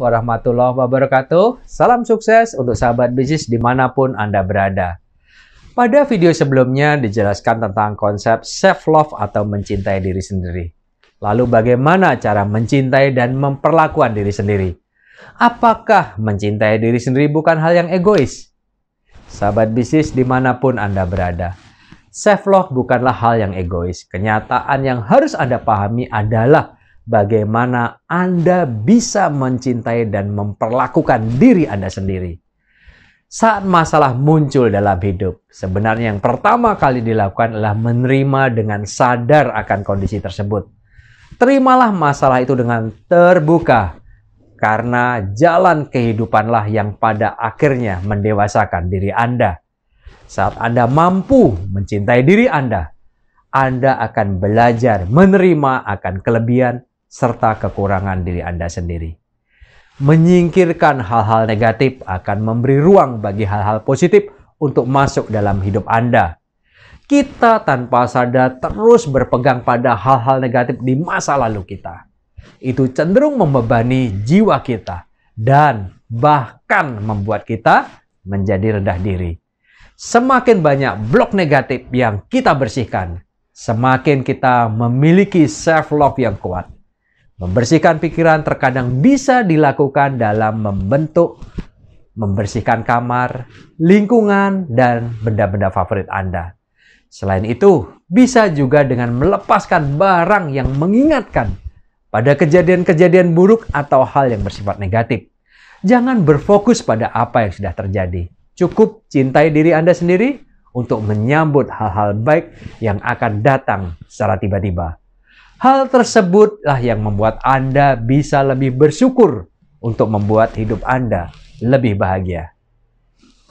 warahmatullahi wabarakatuh. Salam sukses untuk sahabat bisnis dimanapun Anda berada. Pada video sebelumnya dijelaskan tentang konsep self-love atau mencintai diri sendiri. Lalu bagaimana cara mencintai dan memperlakukan diri sendiri? Apakah mencintai diri sendiri bukan hal yang egois? Sahabat bisnis dimanapun Anda berada, self-love bukanlah hal yang egois. Kenyataan yang harus Anda pahami adalah bagaimana Anda bisa mencintai dan memperlakukan diri Anda sendiri. Saat masalah muncul dalam hidup, sebenarnya yang pertama kali dilakukan adalah menerima dengan sadar akan kondisi tersebut. Terimalah masalah itu dengan terbuka, karena jalan kehidupanlah yang pada akhirnya mendewasakan diri Anda. Saat Anda mampu mencintai diri Anda, Anda akan belajar menerima akan kelebihan serta kekurangan diri Anda sendiri. Menyingkirkan hal-hal negatif akan memberi ruang bagi hal-hal positif untuk masuk dalam hidup Anda. Kita tanpa sadar terus berpegang pada hal-hal negatif di masa lalu kita. Itu cenderung membebani jiwa kita dan bahkan membuat kita menjadi rendah diri. Semakin banyak blok negatif yang kita bersihkan, semakin kita memiliki self love yang kuat. Membersihkan pikiran terkadang bisa dilakukan dalam membentuk, membersihkan kamar, lingkungan, dan benda-benda favorit Anda. Selain itu, bisa juga dengan melepaskan barang yang mengingatkan pada kejadian-kejadian buruk atau hal yang bersifat negatif. Jangan berfokus pada apa yang sudah terjadi. Cukup cintai diri Anda sendiri untuk menyambut hal-hal baik yang akan datang secara tiba-tiba. Hal tersebutlah yang membuat Anda bisa lebih bersyukur untuk membuat hidup Anda lebih bahagia.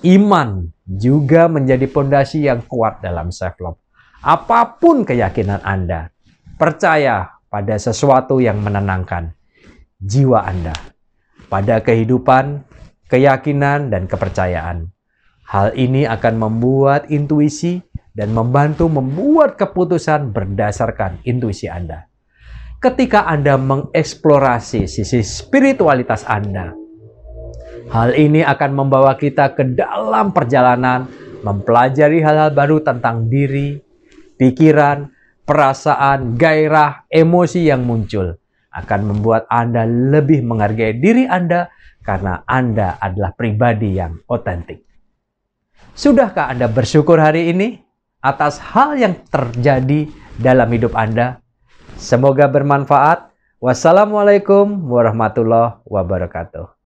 Iman juga menjadi pondasi yang kuat dalam self-love. Apapun keyakinan Anda, percaya pada sesuatu yang menenangkan jiwa Anda, pada kehidupan, keyakinan, dan kepercayaan. Hal ini akan membuat intuisi dan membantu membuat keputusan berdasarkan intuisi Anda. Ketika Anda mengeksplorasi sisi spiritualitas Anda, hal ini akan membawa kita ke dalam perjalanan mempelajari hal-hal baru tentang diri, pikiran, perasaan, gairah, emosi yang muncul akan membuat Anda lebih menghargai diri Anda karena Anda adalah pribadi yang otentik. Sudahkah Anda bersyukur hari ini? atas hal yang terjadi dalam hidup Anda. Semoga bermanfaat. Wassalamualaikum warahmatullahi wabarakatuh.